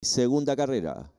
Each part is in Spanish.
Segunda carrera.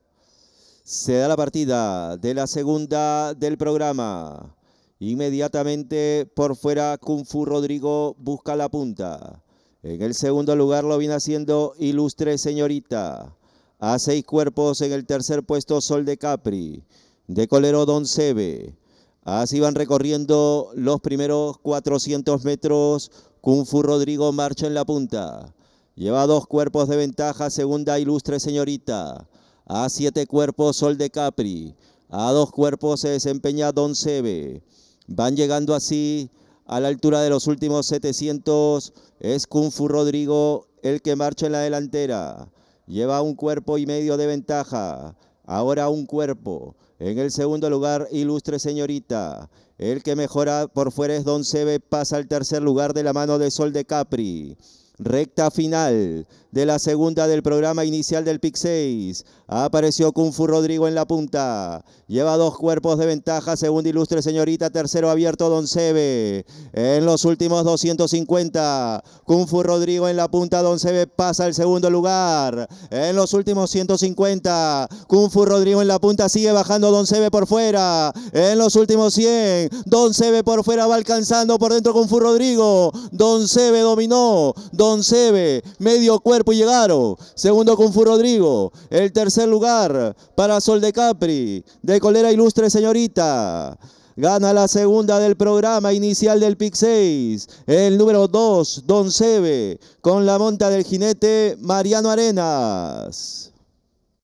Se da la partida de la segunda del programa. Inmediatamente por fuera Kung Fu Rodrigo busca la punta. En el segundo lugar lo viene haciendo Ilustre Señorita. A seis cuerpos en el tercer puesto Sol de Capri. De Colero Don Sebe. Así van recorriendo los primeros 400 metros. Kung Fu Rodrigo marcha en la punta. Lleva dos cuerpos de ventaja, segunda ilustre señorita. A siete cuerpos, Sol de Capri. A dos cuerpos se desempeña Don Sebe. Van llegando así a la altura de los últimos 700. Es Kung Rodrigo el que marcha en la delantera. Lleva un cuerpo y medio de ventaja. Ahora un cuerpo. En el segundo lugar, ilustre señorita. El que mejora por fuera es Don Sebe. Pasa al tercer lugar de la mano de Sol de Capri. Recta final de la segunda del programa inicial del PIC 6. Apareció Kung Fu Rodrigo en la punta. Lleva dos cuerpos de ventaja. Segunda ilustre señorita. Tercero abierto Don Sebe. En los últimos 250. Kung Fu Rodrigo en la punta. Don Sebe pasa al segundo lugar. En los últimos 150. Kung Fu Rodrigo en la punta. Sigue bajando Don Sebe por fuera. En los últimos 100. Don Sebe por fuera va alcanzando por dentro Kung Fu Rodrigo. Don Sebe dominó. Don Sebe, medio cuerpo y llegaron. Segundo con Fu Rodrigo. El tercer lugar para Sol de Capri, de Colera Ilustre Señorita. Gana la segunda del programa inicial del PIC 6. El número 2, Don Sebe, con la monta del jinete Mariano Arenas.